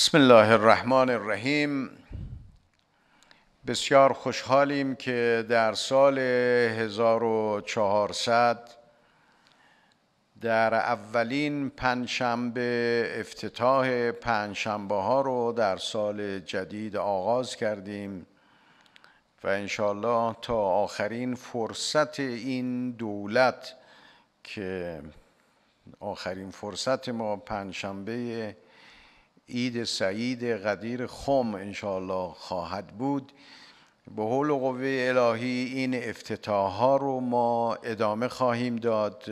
بسم الله الرحمن الرحیم بسیار خوشحالیم که در سال 1400 در اولین پنجشنبه افتتاح پنجشنبه ها رو در سال جدید آغاز کردیم و انشالله تا آخرین فرصت این دولت که آخرین فرصت ما پنجشنبه عید سعید قدیر خم انشاءالله خواهد بود به حول قوه الهی این افتتاح ها رو ما ادامه خواهیم داد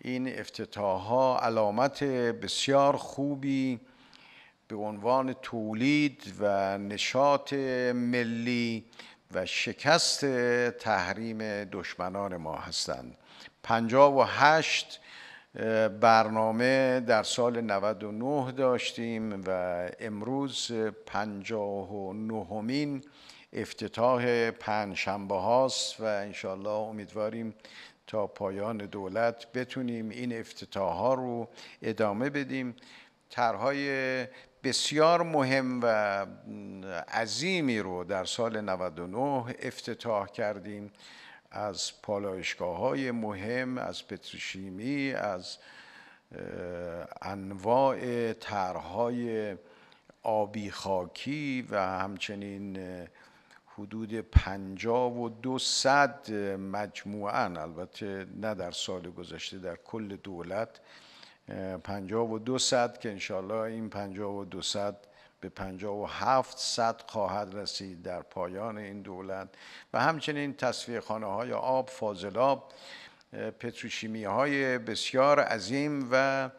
این افتتاح ها علامت بسیار خوبی به عنوان تولید و نشاط ملی و شکست تحریم دشمنان ما هستند پنجاب و هشت برنامه در سال 99 داشتیم و امروز 59 نهمین افتتاح پنجشنبه هاست و انشالله امیدواریم تا پایان دولت بتونیم این افتتاح ها رو ادامه بدیم طرحهای بسیار مهم و عظیمی رو در سال 99 افتتاح کردیم از پالایشگاه های مهم از پتروشیمی از انواع طرحهای آبی خاکی و همچنین حدود پنجا و دو صد البته نه در سال گذشته در کل دولت پنجا و دو صد که انشالله این پنجا و دو صد به هفت صد خواهد رسید در پایان این دولت و همچنین تصفیه خانه های آب، فاضلاب، پتروشیمی های بسیار عظیم و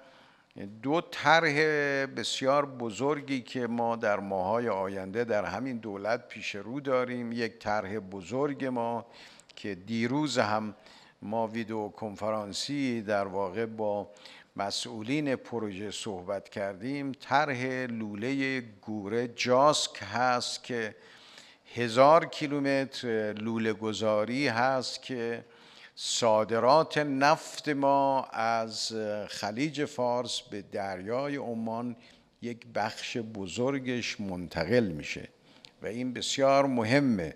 دو طرح بسیار بزرگی که ما در ماهای آینده در همین دولت پیش رو داریم یک طرح بزرگ ما که دیروز هم ما ویدیو کنفرانسی در واقع با مسئولین پروژه صحبت کردیم طرح لوله گوره جاسک هست که هزار کیلومتر لوله گذاری هست که صادرات نفت ما از خلیج فارس به دریای عمان یک بخش بزرگش منتقل میشه و این بسیار مهمه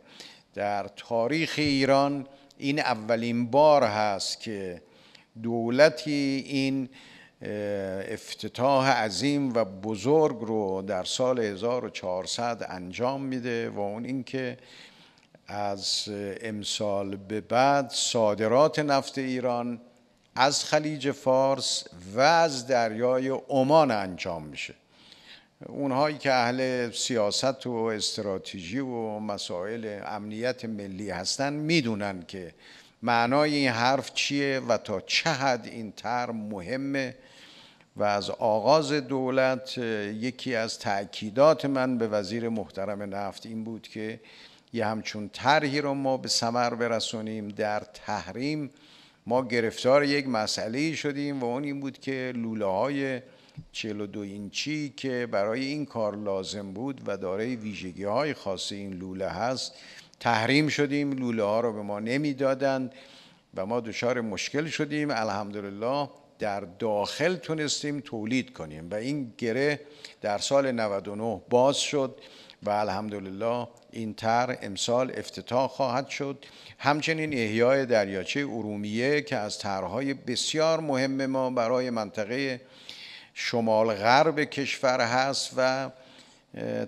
در تاریخ ایران این اولین بار هست که دولتی این افتتاح عظیم و بزرگ رو در سال 1400 انجام میده و اون اینکه از امسال به بعد صادرات نفت ایران از خلیج فارس و از دریای عمان انجام میشه اونهایی که اهل سیاست و استراتژی و مسائل امنیت ملی هستن میدونن که معنای این حرف چیه و تا چه حد این طرح مهمه و از آغاز دولت یکی از تأکیدات من به وزیر محترم نفت این بود که یه همچون طرحی رو ما به ثمر برسونیم در تحریم ما گرفتار یک مسئله شدیم و اون این بود که لوله های 42 اینچی که برای این کار لازم بود و دارای ویژگی های خاص این لوله هست تحریم شدیم لوله ها رو به ما نمیدادند و ما دچار مشکل شدیم الحمدلله در داخل تونستیم تولید کنیم و این گره در سال 99 باز شد و الحمدلله این تر امسال افتتاح خواهد شد همچنین احیای دریاچه ارومیه که از طرحهای بسیار مهم ما برای منطقه شمال غرب کشور هست و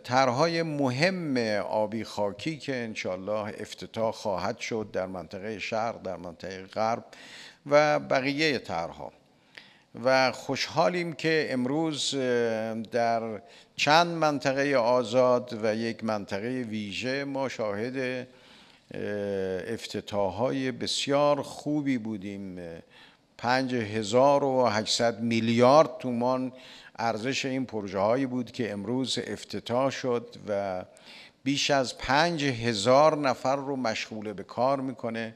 طرحهای مهم آبی خاکی که انشالله افتتاح خواهد شد در منطقه شرق در منطقه غرب و بقیه طرحها و خوشحالیم که امروز در چند منطقه آزاد و یک منطقه ویژه ما شاهد افتتاحهای بسیار خوبی بودیم 5800 میلیارد تومان ارزش این پروژه هایی بود که امروز افتتاح شد و بیش از 5000 نفر رو مشغول به کار میکنه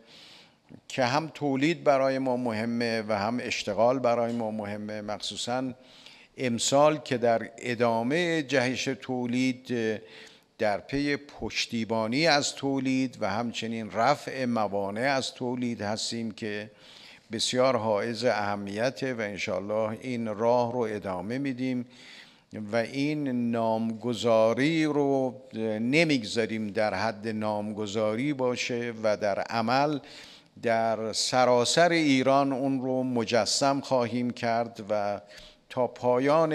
که هم تولید برای ما مهمه و هم اشتغال برای ما مهمه مخصوصا امسال که در ادامه جهش تولید در پی پشتیبانی از تولید و همچنین رفع موانع از تولید هستیم که بسیار حائز اهمیته و انشالله این راه رو ادامه میدیم و این نامگذاری رو نمیگذاریم در حد نامگذاری باشه و در عمل در سراسر ایران اون رو مجسم خواهیم کرد و تا پایان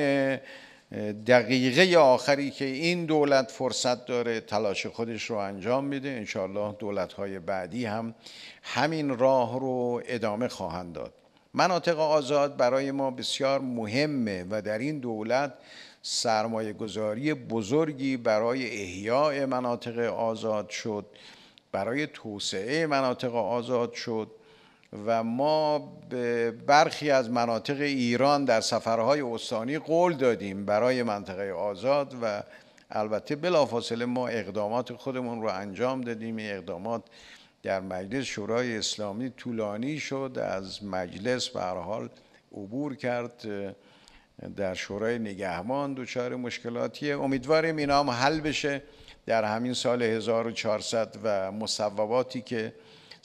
دقیقه آخری که این دولت فرصت داره تلاش خودش رو انجام میده انشالله دولت‌های بعدی هم همین راه رو ادامه خواهند داد مناطق آزاد برای ما بسیار مهمه و در این دولت سرمایه گذاری بزرگی برای احیاء مناطق آزاد شد برای توسعه مناطق آزاد شد و ما به برخی از مناطق ایران در سفرهای استانی قول دادیم برای منطقه آزاد و البته بلافاصله ما اقدامات خودمون رو انجام دادیم اقدامات در مجلس شورای اسلامی طولانی شد از مجلس به هر حال عبور کرد در شورای نگهبان دچار مشکلاتیه امیدواریم اینا هم حل بشه در همین سال 1400 و مصوباتی که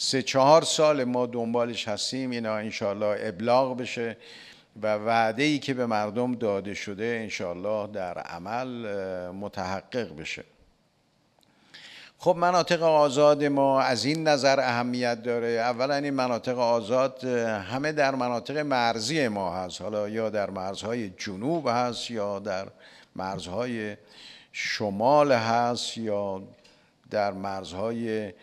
سه چهار سال ما دنبالش هستیم اینا انشالله ابلاغ بشه و وعده ای که به مردم داده شده انشالله در عمل متحقق بشه خب مناطق آزاد ما از این نظر اهمیت داره اولا این مناطق آزاد همه در مناطق مرزی ما هست حالا یا در مرزهای جنوب هست یا در مرزهای شمال هست یا در مرزهای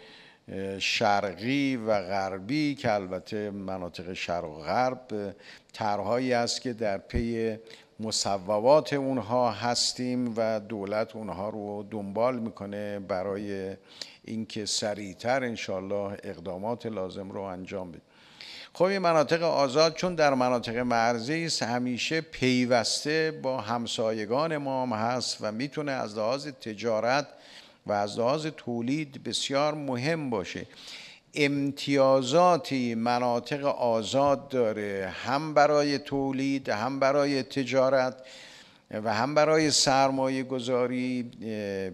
شرقی و غربی که البته مناطق شرق و غرب طرحهایی است که در پی مصوبات اونها هستیم و دولت اونها رو دنبال میکنه برای اینکه سریعتر انشالله اقدامات لازم رو انجام بده خب این مناطق آزاد چون در مناطق مرزی است همیشه پیوسته با همسایگان ما هم هست و میتونه از لحاظ تجارت و از لحاظ تولید بسیار مهم باشه امتیازاتی مناطق آزاد داره هم برای تولید هم برای تجارت و هم برای سرمایه گذاری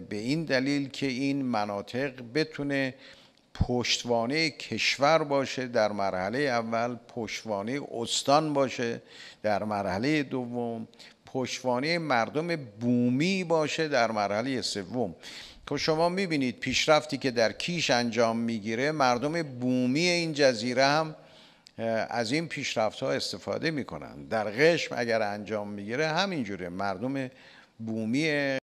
به این دلیل که این مناطق بتونه پشتوانه کشور باشه در مرحله اول پشتوانه استان باشه در مرحله دوم پشتوانه مردم بومی باشه در مرحله سوم که خب شما میبینید پیشرفتی که در کیش انجام میگیره مردم بومی این جزیره هم از این پیشرفت ها استفاده میکنن در قشم اگر انجام میگیره همینجوره مردم بومی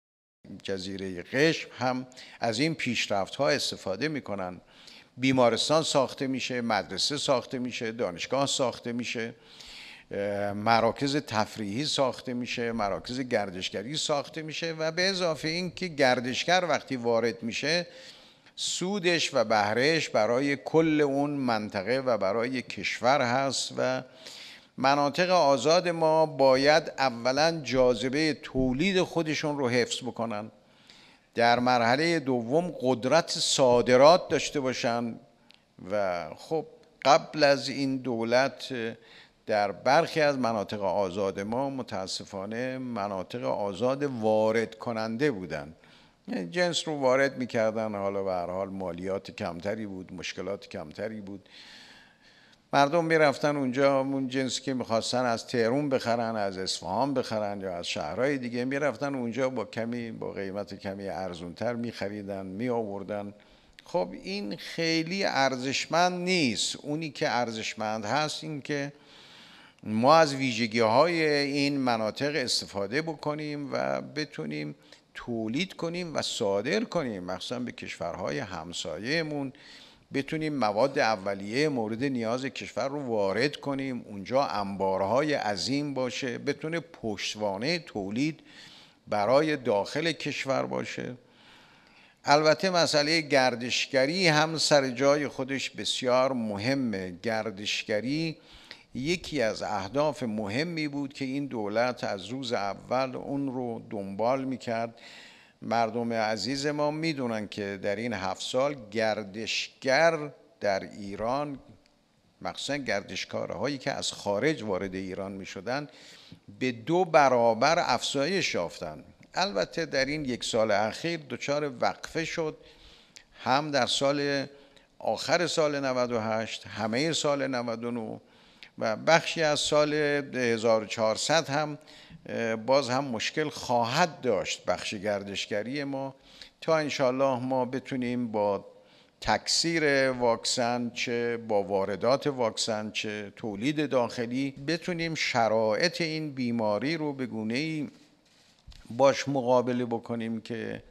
جزیره قشم هم از این پیشرفت ها استفاده میکنن بیمارستان ساخته میشه مدرسه ساخته میشه دانشگاه ساخته میشه مراکز تفریحی ساخته میشه مراکز گردشگری ساخته میشه و به اضافه این که گردشگر وقتی وارد میشه سودش و بهرهش برای کل اون منطقه و برای کشور هست و مناطق آزاد ما باید اولا جاذبه تولید خودشون رو حفظ بکنن در مرحله دوم قدرت صادرات داشته باشن و خب قبل از این دولت در برخی از مناطق آزاد ما متاسفانه مناطق آزاد وارد کننده بودن یعنی جنس رو وارد میکردن حالا به هر حال مالیات کمتری بود مشکلات کمتری بود مردم میرفتن اونجا اون جنس که میخواستن از تهرون بخرن از اصفهان بخرن یا از شهرهای دیگه میرفتن اونجا با کمی با قیمت کمی ارزونتر میخریدن میآوردن خب این خیلی ارزشمند نیست اونی که ارزشمند هست این که ما از ویژگی های این مناطق استفاده بکنیم و بتونیم تولید کنیم و صادر کنیم مخصوصا به کشورهای همسایهمون بتونیم مواد اولیه مورد نیاز کشور رو وارد کنیم اونجا انبارهای عظیم باشه بتونه پشتوانه تولید برای داخل کشور باشه البته مسئله گردشگری هم سر جای خودش بسیار مهمه گردشگری یکی از اهداف مهمی بود که این دولت از روز اول اون رو دنبال میکرد مردم عزیز ما میدونن که در این هفت سال گردشگر در ایران مخصوصا گردشکارهایی که از خارج وارد ایران می به دو برابر افزایش یافتند البته در این یک سال اخیر دچار وقفه شد هم در سال آخر سال 98 همه سال 99 و بخشی از سال 1400 هم باز هم مشکل خواهد داشت بخش گردشگری ما تا انشالله ما بتونیم با تکثیر واکسن چه با واردات واکسن چه تولید داخلی بتونیم شرایط این بیماری رو به گونه ای باش مقابله بکنیم که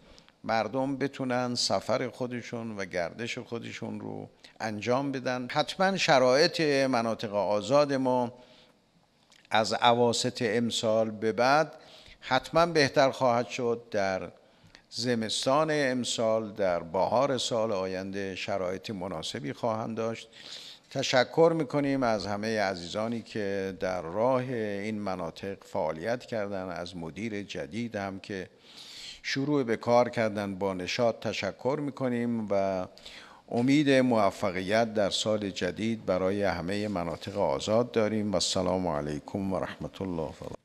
مردم بتونن سفر خودشون و گردش خودشون رو انجام بدن حتما شرایط مناطق آزاد ما از عواست امسال به بعد حتما بهتر خواهد شد در زمستان امسال در بهار سال آینده شرایط مناسبی خواهند داشت تشکر میکنیم از همه عزیزانی که در راه این مناطق فعالیت کردن از مدیر جدید هم که شروع به کار کردن با نشاط تشکر میکنیم و امید موفقیت در سال جدید برای همه مناطق آزاد داریم و السلام علیکم و رحمت الله و